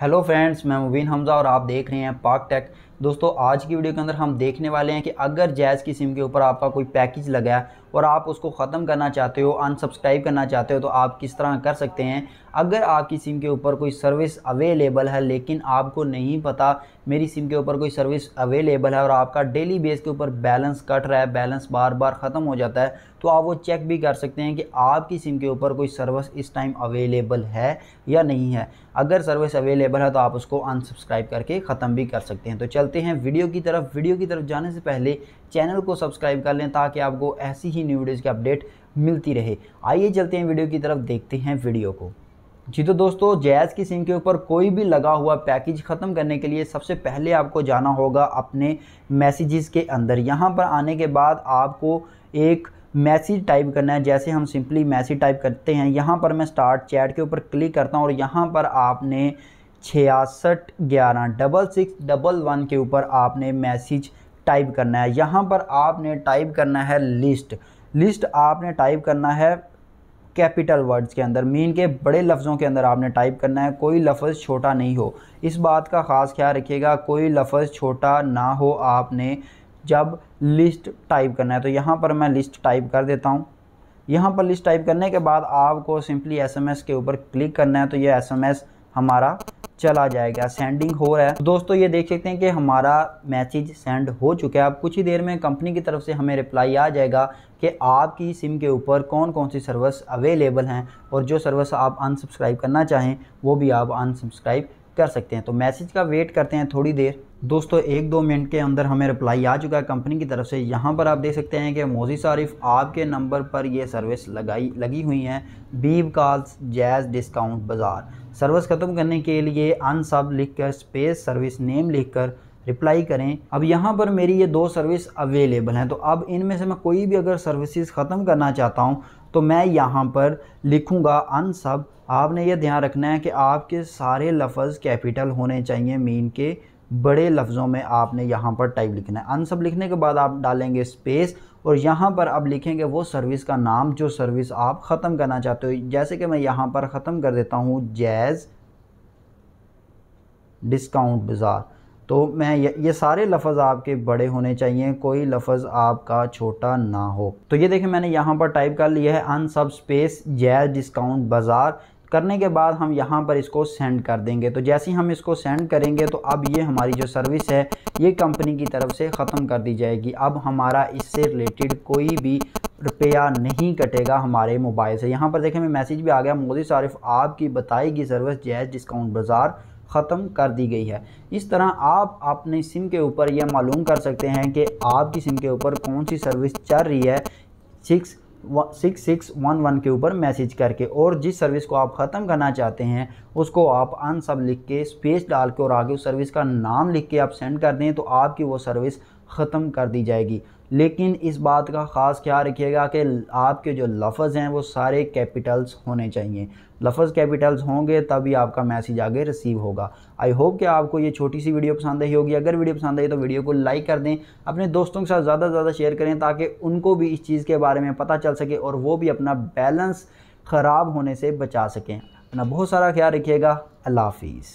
hello friends मैं मुबीन हमज़ा और आप देख रहे हैं पाक टेक दोस्तों आज की वीडियो के अंदर हम देखने वाले हैं कि अगर जैज़ की सिम के ऊपर आपका कोई पैकेज लगा है और आप उसको ख़त्म करना चाहते हो अनसब्सक्राइब करना चाहते हो तो आप किस तरह कर सकते हैं अगर आपकी सिम के ऊपर कोई सर्विस अवेलेबल है लेकिन आपको नहीं पता मेरी सिम के ऊपर कोई सर्विस अवेलेबल है और आपका डेली बेस के ऊपर बैलेंस कट रहा है बैलेंस बार बार ख़त्म हो जाता है तो आप वो चेक भी कर सकते हैं कि आपकी सिम के ऊपर कोई सर्विस इस टाइम अवेलेबल है या नहीं है अगर सर्विस अवेलेबल है तो आप उसको अनसब्सक्राइब करके ख़त्म भी कर सकते हैं तो चलते हैं वीडियो की तरफ वीडियो की तरफ जाने से पहले चैनल को सब्सक्राइब कर लें ताकि आपको ऐसी ही ही न्यू वीडियोज़ की अपडेट मिलती रहे आइए चलते हैं वीडियो की तरफ देखते हैं वीडियो को जी तो दोस्तों जैज़ की सिम के ऊपर कोई भी लगा हुआ पैकेज ख़त्म करने के लिए सबसे पहले आपको जाना होगा अपने मैसेजेस के अंदर यहाँ पर आने के बाद आपको एक मैसेज टाइप करना है जैसे हम सिंपली मैसेज टाइप करते हैं यहाँ पर मैं स्टार्ट चैट के ऊपर क्लिक करता हूँ और यहाँ पर आपने छियासठ ग्यारह डबल सिक्स डबल वन के ऊपर आपने मैसेज टाइप करना है यहाँ पर आपने टाइप करना है लिस्ट लिस्ट आपने टाइप करना है कैपिटल वर्ड्स के अंदर मीन के बड़े लफ्ज़ों के अंदर आपने टाइप करना है कोई लफ्ज़ छोटा नहीं हो इस बात का ख़ास ख्याल रखिएगा कोई लफ्ज़ छोटा ना हो आपने जब लिस्ट टाइप करना है तो यहाँ पर मैं लिस्ट टाइप कर देता हूँ यहाँ पर लिस्ट टाइप करने के बाद आपको सिंपली एसएमएस के ऊपर क्लिक करना है तो ये एसएमएस हमारा चला जाएगा सेंडिंग हो रहा है तो दोस्तों ये देख सकते हैं कि हमारा मैसेज सेंड हो चुका है अब कुछ ही देर में कंपनी की तरफ से हमें रिप्लाई आ जाएगा कि आपकी सिम के ऊपर कौन कौन सी सर्विस अवेलेबल हैं और जो सर्विस आप अनसब्सक्राइब करना चाहें वो भी आप अनसब्सक्राइब कर सकते हैं तो मैसेज का वेट करते हैं थोड़ी देर दोस्तों एक दो मिनट के अंदर हमें रिप्लाई आ चुका है कंपनी की तरफ से यहाँ पर आप देख सकते हैं कि मोजी शारिफ आपके नंबर पर यह सर्विस लगाई लगी हुई हैं बीब कॉल्स जैज़ डिस्काउंट बाज़ार सर्विस ख़त्म करने के लिए अनसब लिखकर स्पेस सर्विस नेम लिख कर रिप्लाई करें अब यहाँ पर मेरी ये दो सर्विस अवेलेबल हैं तो अब इनमें से मैं कोई भी अगर सर्विसेज ख़त्म करना चाहता हूँ तो मैं यहाँ पर लिखूँगा अन सब आपने ये ध्यान रखना है कि आपके सारे लफ्ज़ कैपिटल होने चाहिए मीन के बड़े लफ्ज़ों में आपने यहाँ पर टाइप लिखना है अन सब लिखने के बाद आप डालेंगे स्पेस और यहाँ पर अब लिखेंगे वो सर्विस का नाम जो सर्विस आप ख़त्म करना चाहते हो जैसे कि मैं यहाँ पर ख़त्म कर देता हूँ जैज़ डिस्काउंट बाज़ार तो मैं ये, ये सारे लफ्ज़ आपके बड़े होने चाहिए कोई लफ्ज़ आपका छोटा ना हो तो ये देखें मैंने यहाँ पर टाइप कर लिया है अन सब स्पेस जैज डिस्काउंट बाज़ार करने के बाद हम यहाँ पर इसको सेंड कर देंगे तो जैसे ही हम इसको सेंड करेंगे तो अब ये हमारी जो सर्विस है ये कंपनी की तरफ से ख़त्म कर दी जाएगी अब हमारा इससे रिलेटेड कोई भी रुपया नहीं कटेगा हमारे मोबाइल से यहाँ पर देखें मैं मैसेज भी आ गया मोदी सारिफ आपकी बताएगी सर्विस जैज डिस्काउंट बाज़ार ख़त्म कर दी गई है इस तरह आप अपने सिम के ऊपर यह मालूम कर सकते हैं कि आपकी सिम के ऊपर कौन सी सर्विस चल रही है six six six one one के ऊपर मैसेज करके और जिस सर्विस को आप ख़त्म करना चाहते हैं उसको आप अन सब लिख के स्पेस डाल के और आगे उस सर्विस का नाम लिख के आप सेंड कर दें तो आपकी वो सर्विस ख़त्म कर दी जाएगी लेकिन इस बात का ख़ास ख्याल रखिएगा कि आपके जो लफज़ हैं वो सारे कैपिटल्स होने चाहिए लफज कैपिटल्स होंगे तभी आपका मैसेज आगे रिसीव होगा आई होप कि आपको ये छोटी सी वीडियो पसंद आई होगी अगर वीडियो पसंद आई तो वीडियो को लाइक कर दें अपने दोस्तों के साथ ज़्यादा से ज़्यादा शेयर करें ताकि उनको भी इस चीज़ के बारे में पता चल सके और वो भी अपना बैलेंस ख़राब होने से बचा सकें अपना बहुत सारा ख्याल रखिएगा अल्लाह हाफिज़